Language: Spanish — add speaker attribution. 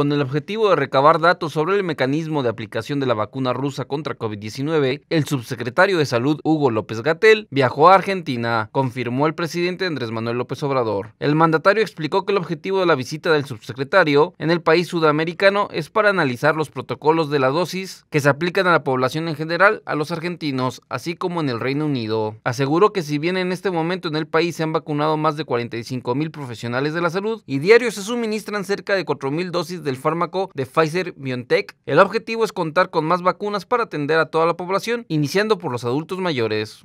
Speaker 1: Con el objetivo de recabar datos sobre el mecanismo de aplicación de la vacuna rusa contra COVID-19, el subsecretario de Salud Hugo López Gatel viajó a Argentina, confirmó el presidente Andrés Manuel López Obrador. El mandatario explicó que el objetivo de la visita del subsecretario en el país sudamericano es para analizar los protocolos de la dosis que se aplican a la población en general, a los argentinos, así como en el Reino Unido. Aseguró que si bien en este momento en el país se han vacunado más de 45 mil profesionales de la salud y diarios se suministran cerca de 4 mil dosis de del fármaco de Pfizer BioNTech. El objetivo es contar con más vacunas para atender a toda la población, iniciando por los adultos mayores.